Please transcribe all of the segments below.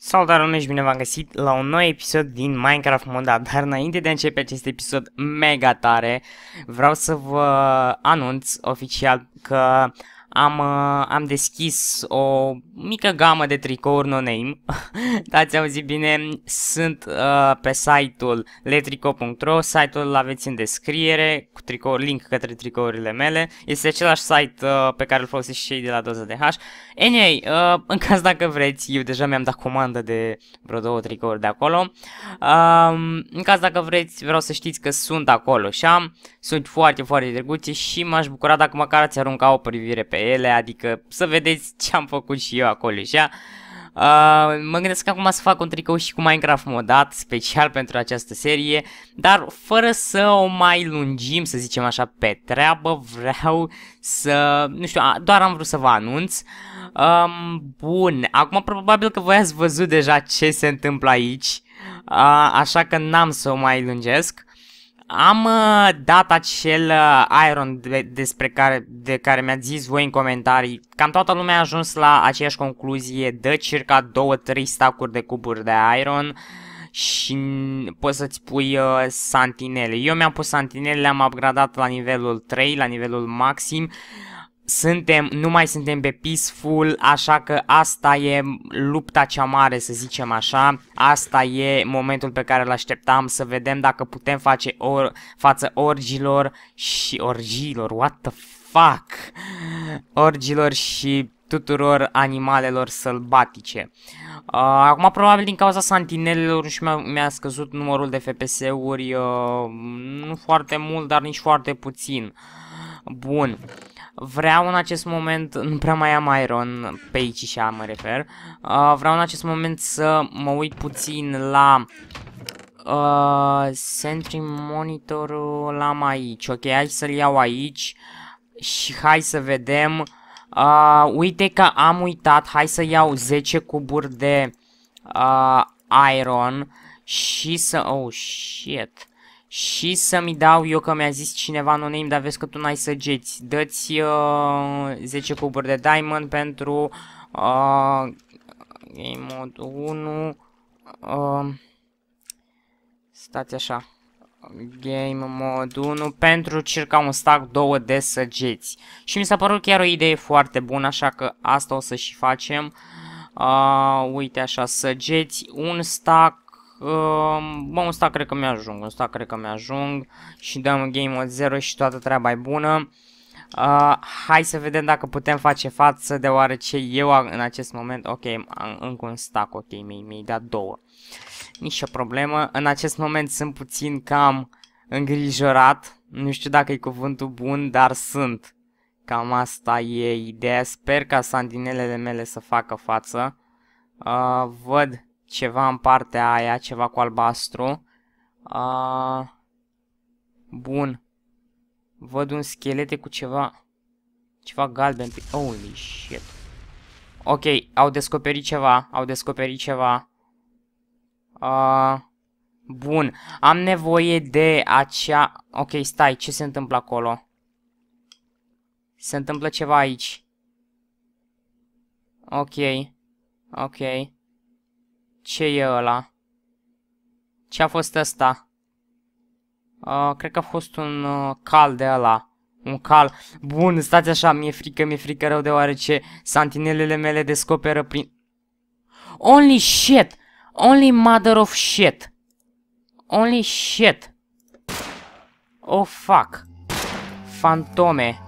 Salutare lume și bine v-am găsit la un nou episod din Minecraft Moda, dar înainte de a începe acest episod mega tare, vreau să vă anunț oficial că am, uh, am deschis o mică gamă de tricouri no-name, ați auzit bine, sunt uh, pe site-ul letrico.ro, site-ul îl aveți în descriere, cu tricouri, link către tricourile mele, este același site uh, pe care îl folosesc și de la doza de H. Anyway, uh, în caz dacă vreți, eu deja mi-am dat comandă de vreo două tricouri de acolo, uh, um, în caz dacă vreți, vreau să știți că sunt acolo și am, sunt foarte, foarte drăguțe și m-aș bucura dacă măcar ați arunca o privire pe pe ele, adică să vedeți ce am făcut și eu acolo și a, Uh, mă gândesc acum să fac un tricou și cu Minecraft modat, special pentru această serie, dar fără să o mai lungim, să zicem așa, pe treabă, vreau să, nu știu, doar am vrut să vă anunț. uh, bun, acum probabil că voi ați văzut deja ce se întâmplă aici, uh, așa că n-am să o mai lungesc. Am uh, dat acel uh, Iron de, despre care, de care mi-a zis voi în comentarii. Cam toată lumea a ajuns la aceeași concluzie. Dă circa 2-3 stacuri de cuburi de Iron și poți să-ți pui uh, santinele. Eu mi-am pus santinele, le-am upgradat la nivelul 3, la nivelul maxim. Uh, suntem, nu mai suntem pe peaceful, așa că asta e lupta cea mare, să zicem așa. Asta e momentul pe care îl așteptam, să vedem dacă putem face or, față orgilor și orgilor, what the fuck? Orgilor și tuturor animalelor sălbatice. Uh, acum, probabil din cauza santinelelor și mi-a, mi scăzut numărul de FPS-uri, uh, nu foarte mult, dar nici foarte puțin. Bun. Vreau în acest moment, nu prea mai am Iron pe aici și mă refer, uh, vreau în acest moment să mă uit puțin la uh, Sentry Monitorul, l-am aici, ok, hai să-l iau aici și hai să vedem, uh, uite că am uitat, hai să iau 10 cuburi de uh, Iron și să, oh shit, și să-mi dau eu că mi-a zis cineva no name, dar vezi că tu n-ai săgeți. Dă-ți uh, 10 cuburi de diamond pentru uh, game mod 1. Uh, stați așa. Game mod 1 pentru circa un stack 2 de săgeți. Și mi s-a părut chiar o idee foarte bună, așa că asta o să și facem. Uh, uite așa, săgeți un stack Ehm, bă, un stack cred că mi-ajung, un stack cred că mi-ajung și dăm game mode 0 și toată treaba e bună. Uh, hai să vedem dacă putem face față, deoarece eu în acest moment, ok, am încă un stack, ok, mi-ai mi dat două. Nici o problemă, în acest moment sunt puțin cam îngrijorat, nu știu dacă e cuvântul bun, dar sunt. Cam asta e ideea, sper ca sandinelele mele să facă față. Uh, văd ceva în partea aia, ceva cu albastru. A... bun. Văd un schelete cu ceva... Ceva galben. Holy shit. Ok, au descoperit ceva. Au descoperit ceva. A... bun. Am nevoie de acea... Ok, stai. Ce se întâmplă acolo? Se întâmplă ceva aici. Ok. Ok. Ce e ăla? Ce a fost ăsta? Uh, cred că a fost un uh, cal de ăla. Un cal. Bun, stați așa, mi-e frică, mi-e frică rău deoarece santinelele mele descoperă prin... Only shit! Only mother of shit! Only shit! Oh, fuck! Fantome!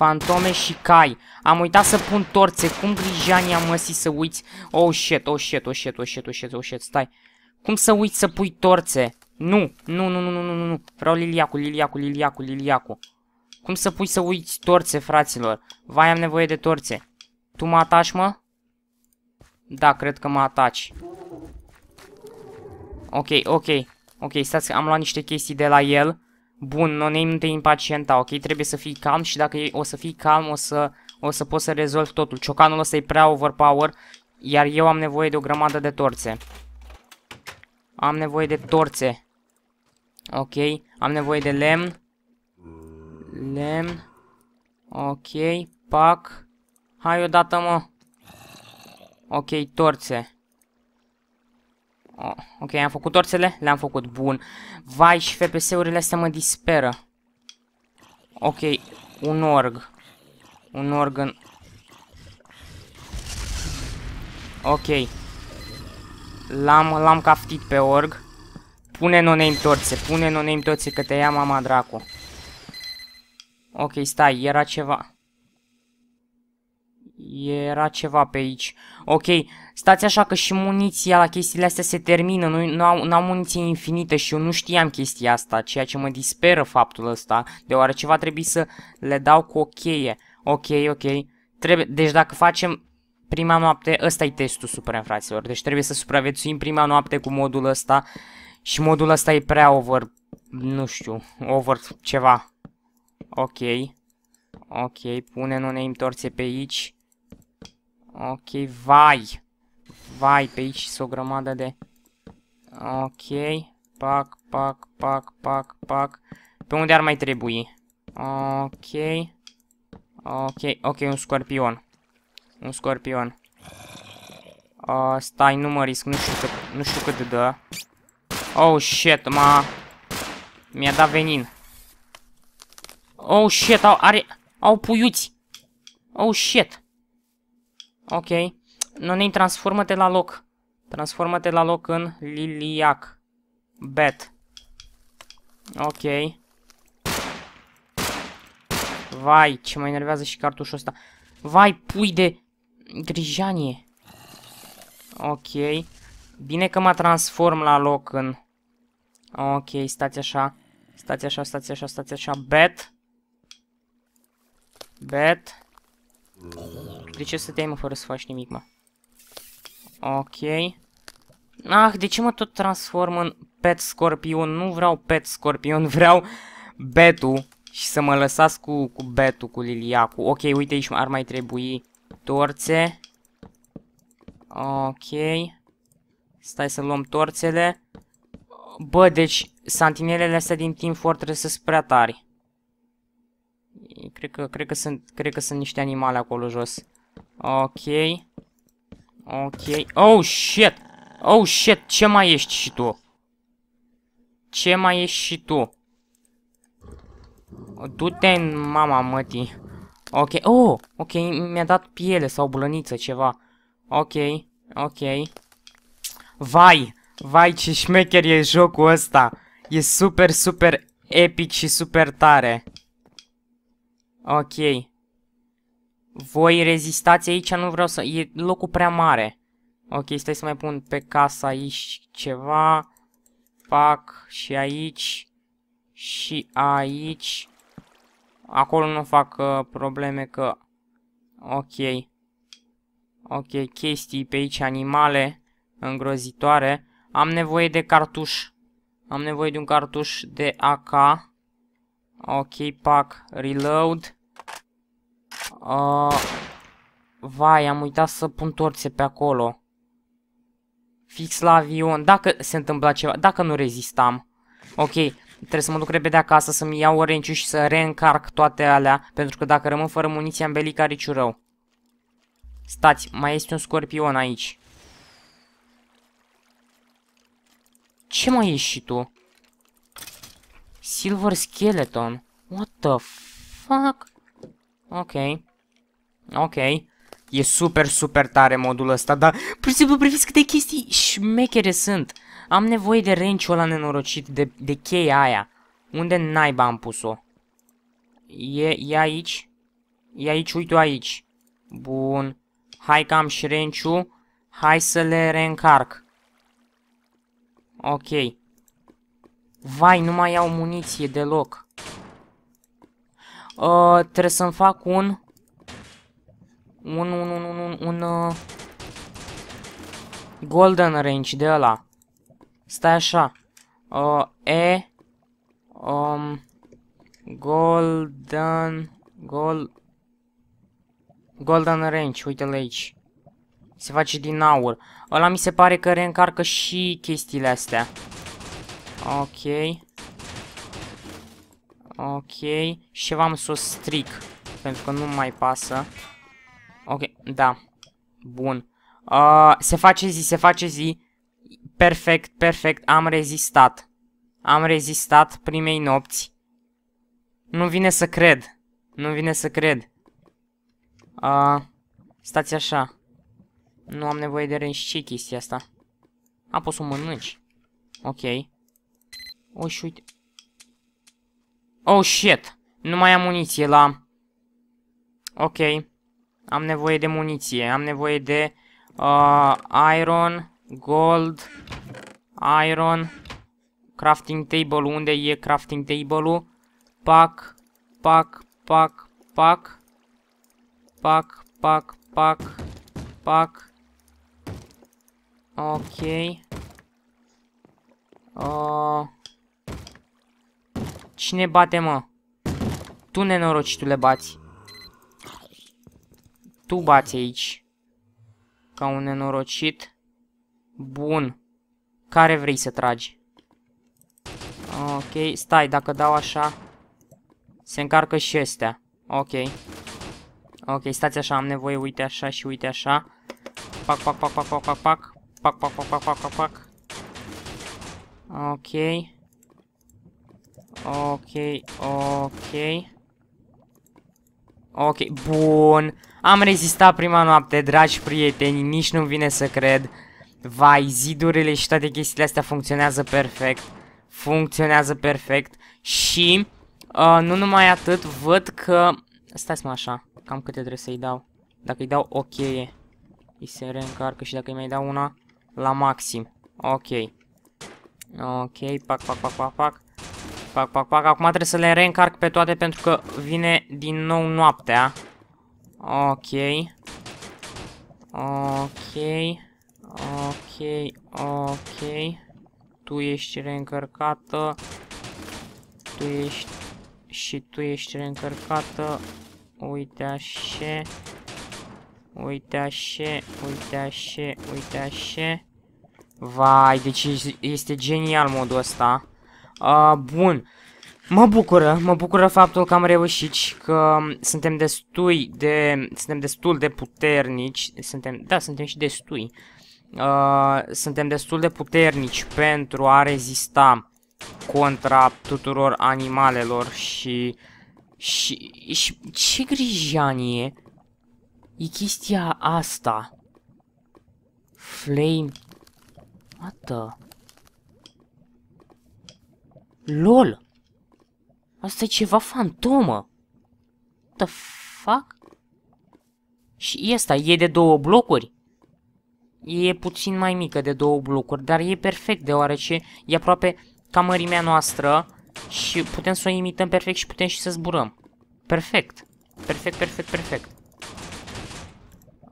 Fantome și cai. Am uitat să pun torțe. Cum grijania măsii să uiți? Oh shit, oh shit, oh shit, oh shit, oh shit, oh shit, stai. Cum să uiți să pui torțe? Nu, nu, nu, nu, nu, nu, nu. Vreau liliacul, liliacul, liliacul, liliacul. Cum să pui să uiți torțe, fraților? Vai, am nevoie de torțe. Tu mă ataci, mă? Da, cred că mă ataci. Ok, ok. Ok, stați că am luat niște chestii de la el. Bun, nu ne nu te impacienta, da, ok? Trebuie să fii calm și dacă o să fii calm o să, o să poți să rezolvi totul. Ciocanul ăsta e prea overpower, iar eu am nevoie de o grămadă de torțe. Am nevoie de torțe. Ok, am nevoie de lemn. Lemn. Ok, pac. Hai odată, mă. Ok, torțe. Oh, ok, am făcut torțele? Le-am făcut. Bun. Vai, și FPS-urile astea mă disperă. Ok, un org. Un organ. Ok. L-am l-am caftit pe org. Pune no-name torțe, pune no-name torțe că te ia mama dracu. Ok, stai, era ceva. Era ceva pe aici. Ok, stați așa că și muniția la chestiile astea se termină, nu, nu, am, nu am muniție infinită și eu nu știam chestia asta, ceea ce mă disperă faptul ăsta, deoarece va trebui să le dau cu o cheie. Ok, ok, trebuie, deci dacă facem prima noapte, ăsta e testul suprem, fraților, deci trebuie să supraviețuim prima noapte cu modul ăsta și modul ăsta e prea over, nu știu, over ceva. Ok, ok, pune nu ne întorce pe aici. Ok, vai! Vai, pe aici sunt o grămadă de... Ok, pac, pac, pac, pac, pac. Pe unde ar mai trebui? Ok. Ok, ok, un scorpion. Un scorpion. Uh, stai, nu mă risc, nu știu cât, nu știu cât de dă. Oh, shit, ma... Mi-a dat venin. Oh, shit, au, are... Au puiuți. Oh, shit. Ok. nu ne transformă-te la loc. Transformă-te la loc în Liliac. Bet. Ok. Vai, ce mai enervează și cartușul ăsta. Vai, pui de grijanie. Ok. Bine că mă transform la loc în... Ok, stați așa. Stați așa, stați așa, stați așa. Bet. Bet. De ce te mă, fără să faci nimic, mă? Ok. Ah, de ce mă tot transform în pet scorpion? Nu vreau pet scorpion, vreau betu Și să mă lăsați cu, cu betu cu liliacu. Ok, uite, aici ar mai trebui torțe. Ok. Stai să luăm torțele. Bă, deci santinelele astea din Team Fortress sunt prea tari. Cred că, cred că, sunt, cred că sunt niște animale acolo jos. Ok. Ok. Oh, shit! Oh, shit! Ce mai ești și tu? Ce mai ești și tu? Du-te în mama mătii. Ok. Oh, ok. Mi-a dat piele sau blăniță, ceva. Ok. Ok. Vai! Vai, ce șmecher e jocul ăsta! E super, super epic și super tare. Ok. Voi rezistați aici, nu vreau să... E locul prea mare. Ok, stai să mai pun pe casa aici ceva. Fac și aici. Și aici. Acolo nu fac uh, probleme că... Ok. Ok, chestii pe aici, animale îngrozitoare. Am nevoie de cartuș. Am nevoie de un cartuș de AK. Ok, pac, reload. Uh, vai, am uitat să pun torțe pe acolo. Fix la avion, dacă se întâmpla ceva, dacă nu rezistam. Ok, trebuie să mă duc repede acasă să-mi iau orenciu și să reîncarc toate alea, pentru că dacă rămân fără muniție am belica riciu rău. Stați, mai este un scorpion aici. Ce mai ești și tu? Silver Skeleton. What the fuck? Ok. Ok. E super, super tare modul ăsta, dar... Principiul priviți câte chestii șmechere sunt. Am nevoie de renciul ăla nenorocit, de, de cheia aia. Unde naiba am pus-o? E, e aici? E aici, uite aici. Bun. Hai că am și -ul. Hai să le reîncarc. Ok. Vai, nu mai au muniție deloc. Uh, trebuie să-mi fac un... Un, un, un, un, un, un uh, Golden range de ăla. Stai așa. Uh, e... Um, golden... Gol... Golden range, uite-l aici. Se face din aur. Ăla mi se pare că reîncarcă și chestiile astea. Ok. Ok. Și v-am sus stric. Pentru că nu mai pasă. Ok, da. Bun. Uh, se face zi, se face zi. Perfect, perfect. Am rezistat. Am rezistat primei nopți. Nu vine să cred. Nu vine să cred. Uh, stați așa. Nu am nevoie de rângi. ce chestia asta? A, pus o mănânci. Ok. O, și uite. Oh, shit! Nu mai am muniție la... Ok. Am nevoie de muniție. Am nevoie de... Uh, iron, gold, iron, crafting table. Unde e crafting table-ul? Pac, pac, pac, pac. Pac, pac, pac, pac. Ok. Uh... Cine bate, mă? Tu, nenorocitule, bați. Tu bați aici. Ca un nenorocit. Bun. Care vrei să tragi? Ok, stai, dacă dau așa, se încarcă și astea. Ok. Ok, stați așa, am nevoie, uite așa și uite așa. Pac, pac, pac, pac, pac, pac, pac. Pac, pac, pac, pac, pac, pac, Ok. Ok, ok. Ok, bun. Am rezistat prima noapte, dragi prieteni, nici nu vine să cred. Vai, zidurile și toate chestiile astea funcționează perfect. Funcționează perfect. Și, uh, nu numai atât, văd că... stai mă așa, cam câte trebuie să-i dau. Dacă îi dau ok. îi se reîncarcă și dacă îi mai dau una, la maxim. Ok. Ok, pac, pac, pac, pac, pac. Pac, pac, pac. Acum trebuie să le reîncarc pe toate pentru că vine din nou noaptea. Ok. Ok. Ok. Ok. Tu ești reîncărcată. Tu ești... Și tu ești reîncărcată. Uite așa. Uite așa. Uite așa. Uite așa. Vai, deci este genial modul ăsta. A, bun. Mă bucură, mă bucură faptul că am reușit și că suntem destui de, suntem destul de puternici, suntem, da, suntem și destui, uh, suntem destul de puternici pentru a rezista contra tuturor animalelor și, și, și ce grijanie e chestia asta? Flame, what the... LOL! Asta e ceva fantomă! The fuck? Și asta e de două blocuri? E puțin mai mică de două blocuri, dar e perfect deoarece e aproape ca mărimea noastră și putem să o imităm perfect și putem și să zburăm. Perfect. Perfect, perfect, perfect.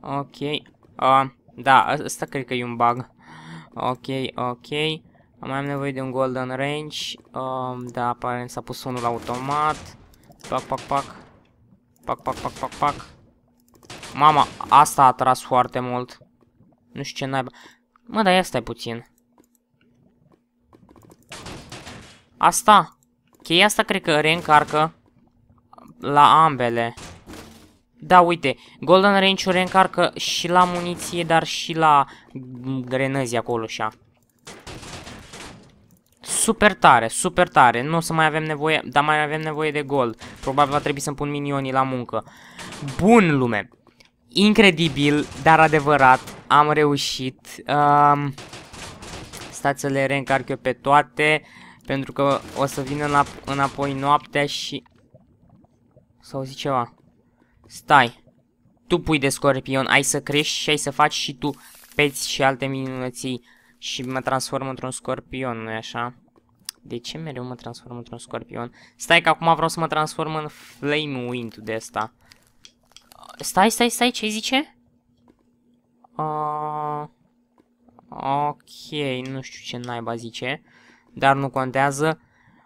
Ok. Uh, da, asta cred că e un bug. Ok, ok. Mai am nevoie de un golden range. Um, da, aparent s-a pus unul automat. Pac, pac, pac. Pac, pac, pac, pac, pac. Mama, asta a atras foarte mult. Nu știu ce naiba. Mă, dar asta e puțin. Asta. Cheia asta cred că reîncarcă la ambele. Da, uite, Golden Range-ul reîncarcă și la muniție, dar și la grenăzi acolo și -a. Super tare, super tare. Nu o să mai avem nevoie, dar mai avem nevoie de gol. Probabil va trebui să-mi pun minionii la muncă. Bun, lume. Incredibil, dar adevărat. Am reușit. Um, stați să le reîncarc eu pe toate. Pentru că o să vină înap înapoi noaptea și... Sau zice ceva. Stai. Tu pui de scorpion, ai să crești și ai să faci și tu peți și alte minunății și mă transform într-un scorpion, nu-i așa? De ce mereu mă transform într-un scorpion? Stai că acum vreau să mă transform în Flame Wind de asta. Stai, stai, stai, ce zice? Uh, ok, nu știu ce naiba zice, dar nu contează.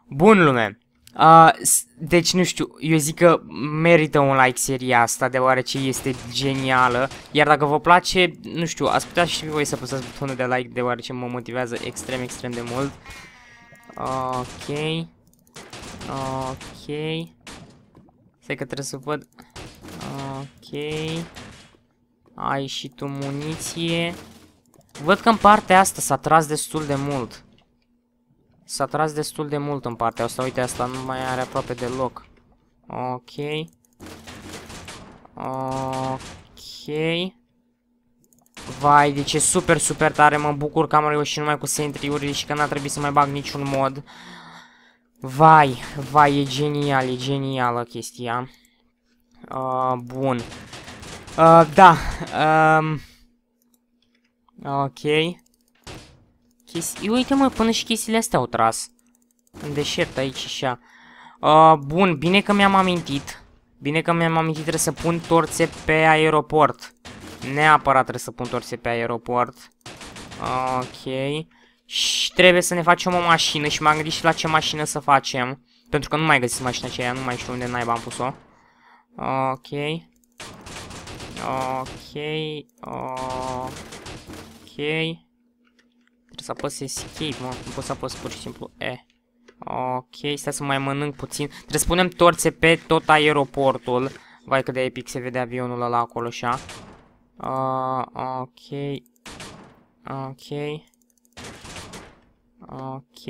Bun lume! Uh, deci nu știu, eu zic că merită un like seria asta deoarece este genială Iar dacă vă place, nu știu, ați putea și voi să apăsați butonul de like deoarece mă motivează extrem extrem de mult Ok. Ok. Stai că trebuie să văd. Ok. Ai și tu muniție. Văd că în partea asta s-a tras destul de mult. S-a tras destul de mult în partea asta. Uite, asta nu mai are aproape deloc. Ok. Ok. Vai, deci e super, super tare. Mă bucur că am reușit numai cu sentry-urile și că n-a trebuit să mai bag niciun mod. Vai, vai, e genial, e genială chestia. Uh, bun. Uh, da. Um, ok. Chesti Uite mă, până și chestiile astea au tras. În deșert aici și așa. Uh, bun, bine că mi-am amintit. Bine că mi-am amintit, trebuie să pun torțe pe aeroport. Neapărat trebuie să pun torse pe aeroport. Ok. Și trebuie să ne facem o mașină și m-am gândit și la ce mașină să facem. Pentru că nu mai găsesc mașina aceea, nu mai știu unde naiba am pus-o. Ok. Ok. Ok. Trebuie să apăs escape, mă. Nu pot să apăs pur și simplu E. Ok, stai să mai mănânc puțin. Trebuie să punem torțe pe tot aeroportul. Vai cât de epic se vede avionul ăla acolo așa ok. Ok. Ok.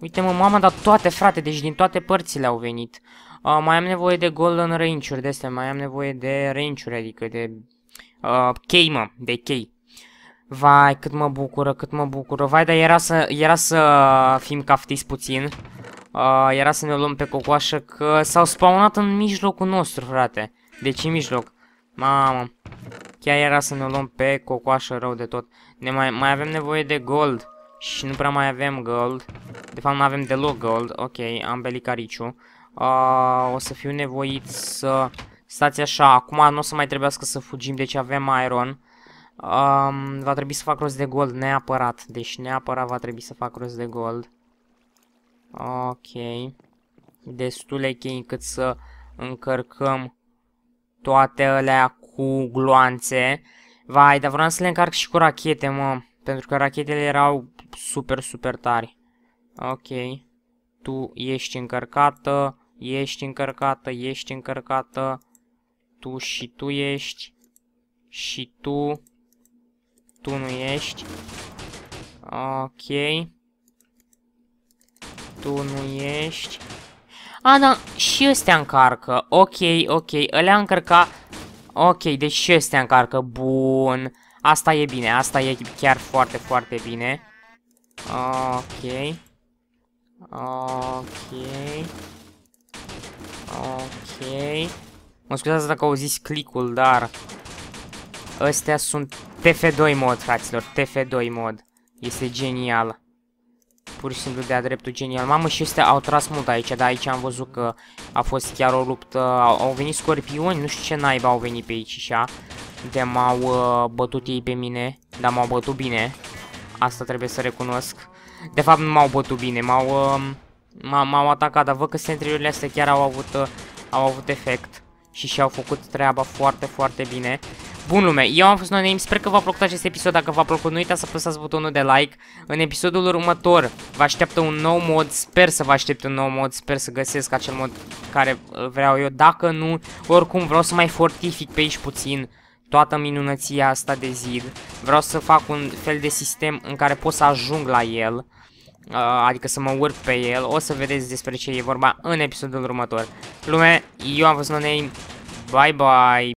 Uite mă, mama, dar toate, frate, deci din toate părțile au venit. Uh, mai am nevoie de golden range-uri de astea, mai am nevoie de range-uri, adică de... Uh, chei, mă, de chei. Vai, cât mă bucură, cât mă bucură. Vai, dar era să, era să fim caftiți puțin. Uh, era să ne luăm pe cocoașă că s-au spawnat în mijlocul nostru, frate. Deci în mijloc. Mamă. Chiar era să ne luăm pe cocoașă rău de tot. Ne mai, mai avem nevoie de gold. Și nu prea mai avem gold. De fapt, nu avem deloc gold. Ok, am belicariciu. Uh, o să fiu nevoit să... Stați așa, acum nu o să mai trebuiască să fugim, deci avem iron. Um, va trebui să fac rost de gold, neapărat. Deci neapărat va trebui să fac rost de gold. Ok. Destule chei încât să încărcăm toate alea cu gloanțe. Vai, dar vreau să le încarc și cu rachete, mă. Pentru că rachetele erau super, super tari. Ok. Tu ești încărcată, ești încărcată, ești încărcată. Tu și tu ești. Și tu. Tu nu ești. Ok. Tu nu ești. A, da, și ăstea încarcă. Ok, ok, ălea încărca... Ok, deci și ăstea încarcă. Bun. Asta e bine, asta e chiar foarte, foarte bine. Ok. Ok. Ok. Mă scuzați dacă auziți clicul, dar... Astea sunt TF2 mod, fraților. TF2 mod. Este genial pur și simplu de-a dreptul genial. Mamă, și ăstea au tras mult aici, dar aici am văzut că a fost chiar o luptă. Au, au venit scorpioni, nu știu ce naiba au venit pe aici și De m-au uh, bătut ei pe mine, dar m-au bătut bine. Asta trebuie să recunosc. De fapt, nu m-au bătut bine, m-au... Uh, atacat, dar văd că sentriurile astea chiar au avut, uh, au avut efect și și-au făcut treaba foarte, foarte bine. Bun lume, eu am fost NoName, sper că v-a plăcut acest episod, dacă v-a plăcut nu uitați să apăsați butonul de like. În episodul următor vă așteaptă un nou mod, sper să vă aștept un nou mod, sper să găsesc acel mod care vreau eu, dacă nu, oricum vreau să mai fortific pe aici puțin toată minunăția asta de zid. Vreau să fac un fel de sistem în care pot să ajung la el, uh, adică să mă urc pe el, o să vedeți despre ce e vorba în episodul următor. Lume, eu am fost NoName, bye bye!